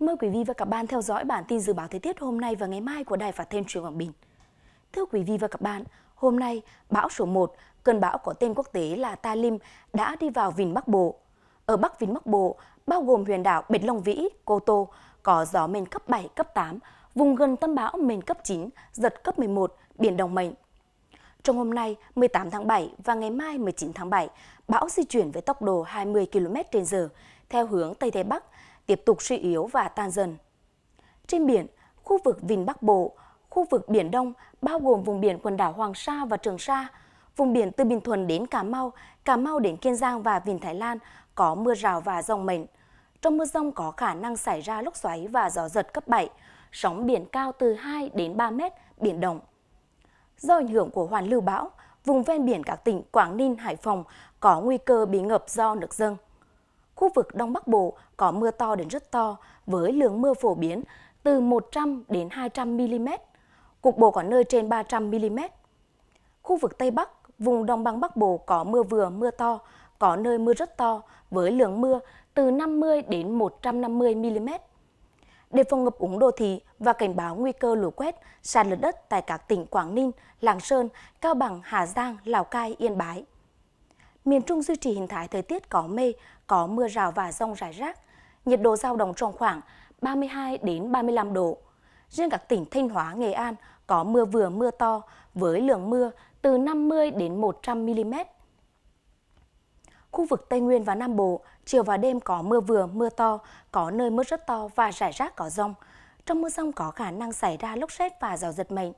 Mời quý vị và các bạn theo dõi bản tin dự báo thời tiết hôm nay và ngày mai của Đài Phát thanh Truyền Quảng Bình. Thưa quý vị và các bạn, hôm nay bão số 1, cơn bão có tên quốc tế là Talim đã đi vào vịnh Bắc Bộ. Ở Bắc Vịnh Bắc Bộ, bao gồm huyền đảo Bệt Long Vĩ, Cô Tô, có gió mạnh cấp 7, cấp 8, vùng gần tâm bão mạnh cấp 9, giật cấp 11, biển động mạnh. Trong hôm nay 18 tháng 7 và ngày mai 19 tháng 7, bão di chuyển với tốc độ 20 km/h theo hướng Tây Tây Bắc, tiếp tục suy yếu và tan dần. Trên biển, khu vực Vịnh Bắc Bộ, khu vực Biển Đông bao gồm vùng biển quần đảo Hoàng Sa và Trường Sa, vùng biển từ Bình Thuận đến Cà Mau, Cà Mau đến Kiên Giang và Vịnh Thái Lan có mưa rào và rông mạnh. Trong mưa rông có khả năng xảy ra lốc xoáy và gió giật cấp 7, sóng biển cao từ 2 đến 3 mét, biển động. Do ảnh hưởng của hoàn lưu bão, vùng ven biển các tỉnh Quảng Ninh, Hải Phòng có nguy cơ bị ngập do nước dâng khu vực Đông Bắc Bộ có mưa to đến rất to với lượng mưa phổ biến từ 100 đến 200 mm, cục bộ có nơi trên 300 mm. Khu vực Tây Bắc, vùng Đồng bằng Bắc Bộ có mưa vừa mưa to, có nơi mưa rất to với lượng mưa từ 50 đến 150 mm. đề phòng ngập úng đô thị và cảnh báo nguy cơ lũ quét, sạt lở đất tại các tỉnh Quảng Ninh, Lạng Sơn, Cao Bằng, Hà Giang, Lào Cai, Yên Bái miền Trung duy trì hình thái thời tiết có mây, có mưa rào và rông rải rác. Nhiệt độ giao động trong khoảng 32 đến 35 độ. Riêng các tỉnh Thanh Hóa, Nghệ An có mưa vừa mưa to với lượng mưa từ 50 đến 100 mm. Khu vực Tây Nguyên và Nam Bộ, chiều và đêm có mưa vừa, mưa to, có nơi mưa rất to và rải rác có rông. Trong mưa rông có khả năng xảy ra lốc xét và gió giật mạnh.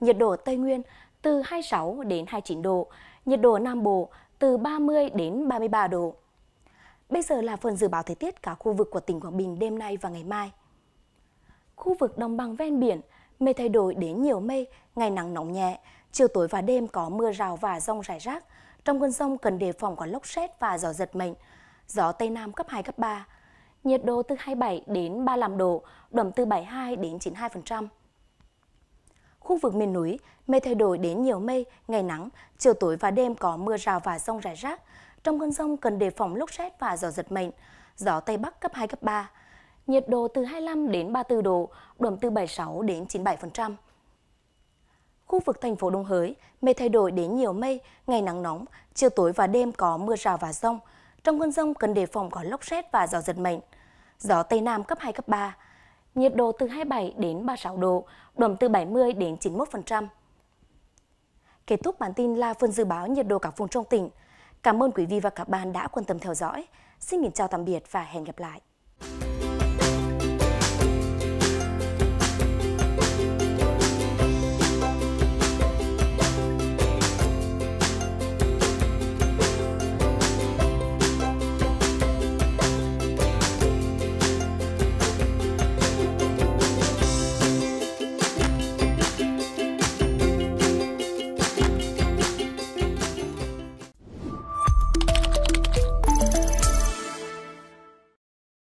Nhiệt độ Tây Nguyên từ 26 đến 29 độ, nhiệt độ Nam Bộ từ 30 đến 33 độ. Bây giờ là phần dự báo thời tiết cả khu vực của tỉnh Quảng Bình đêm nay và ngày mai. Khu vực đồng bằng ven biển, mây thay đổi đến nhiều mây, ngày nắng nóng nhẹ, chiều tối và đêm có mưa rào và rông rải rác. Trong cơn rông cần đề phòng có lốc xét và gió giật mạnh. Gió Tây Nam cấp 2, cấp 3. Nhiệt độ từ 27 đến 35 độ, đậm từ 72 đến 92%. Khu vực miền núi, mây thay đổi đến nhiều mây, ngày nắng, chiều tối và đêm có mưa rào và rông rải rác. Trong cơn rông cần đề phòng lốc xét và gió giật mạnh. Gió Tây Bắc cấp 2, cấp 3. Nhiệt độ từ 25 đến 34 độ, độ từ 76 đến 97%. Khu vực thành phố Đông Hới, mây thay đổi đến nhiều mây, ngày nắng nóng, chiều tối và đêm có mưa rào và rông. Trong cơn rông cần đề phòng có lốc xét và gió giật mạnh. Gió Tây Nam cấp 2, cấp 3 nhiệt độ từ 27 đến 36 độ, độ từ 70 đến 91%. Kết thúc bản tin là phần dự báo nhiệt độ cả vùng trong tỉnh. Cảm ơn quý vị và các bạn đã quan tâm theo dõi. Xin kính chào tạm biệt và hẹn gặp lại.